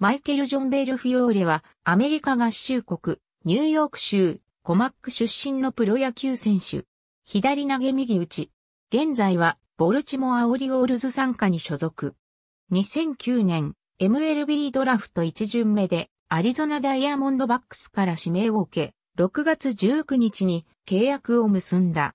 マイケル・ジョン・ベール・フィオーレは、アメリカ合衆国、ニューヨーク州、コマック出身のプロ野球選手。左投げ右打ち。現在は、ボルチモア・オリオールズ参加に所属。2009年、MLB ドラフト1巡目で、アリゾナダイヤモンドバックスから指名を受け、6月19日に契約を結んだ。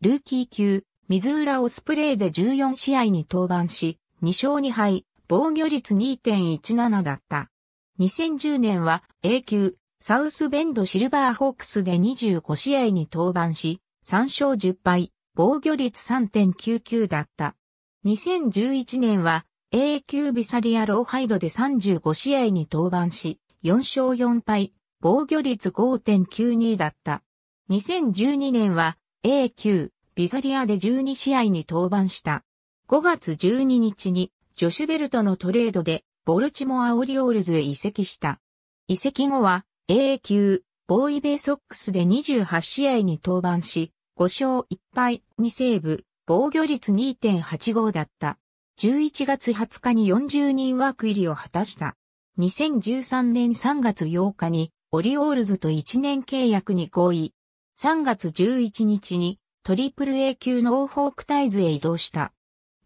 ルーキー級、水浦オスプレイで14試合に登板し、2勝2敗、防御率2.17だった。2010年は A 級サウスベンドシルバーホークスで25試合に登板し、3勝10敗、防御率3.99だった。2011年は A 級ビサリアローハイドで35試合に登板し、4勝4敗、防御率5.92だった。2012年は A 級ビサリアで12試合に登板した。5月12日にジョシュベルトのトレードで、ボルチモア・オリオールズへ移籍した。移籍後は、AA 級、ボーイベイソックスで28試合に登板し、5勝1敗2セーブ、防御率2.85だった。11月20日に40人ワーク入りを果たした。2013年3月8日にオリオールズと1年契約に合意。3月11日にトリプル A 級のオーフォークタイズへ移動した。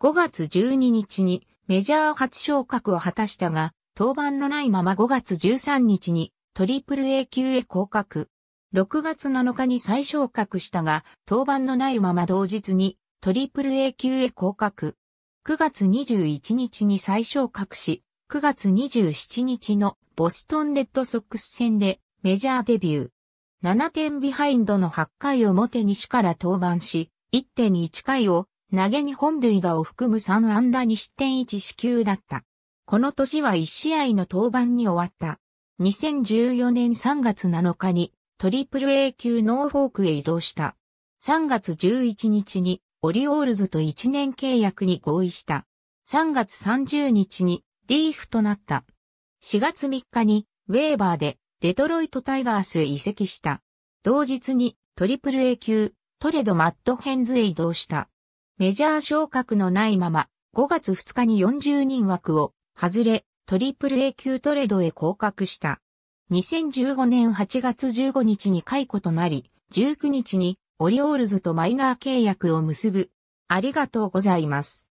5月12日にメジャー初昇格を果たしたが、登板のないまま5月13日にトリプル A 級へ降格。6月7日に再昇格したが、登板のないまま同日にトリプル A 級へ降格。9月21日に再昇格し、9月27日のボストンレッドソックス戦でメジャーデビュー。7点ビハインドの8回表西から登板し、1.1回を投げに本塁打を含む3安打2失点1四球だった。この年は1試合の登板に終わった。2014年3月7日にトリプル A 級ノーフォークへ移動した。3月11日にオリオールズと1年契約に合意した。3月30日にリーフとなった。4月3日にウェーバーでデトロイトタイガースへ移籍した。同日にトリプル A 級トレドマットヘンズへ移動した。メジャー昇格のないまま、5月2日に40人枠を外れ、トリプル A 級トレードへ降格した。2015年8月15日に解雇となり、19日にオリオールズとマイナー契約を結ぶ。ありがとうございます。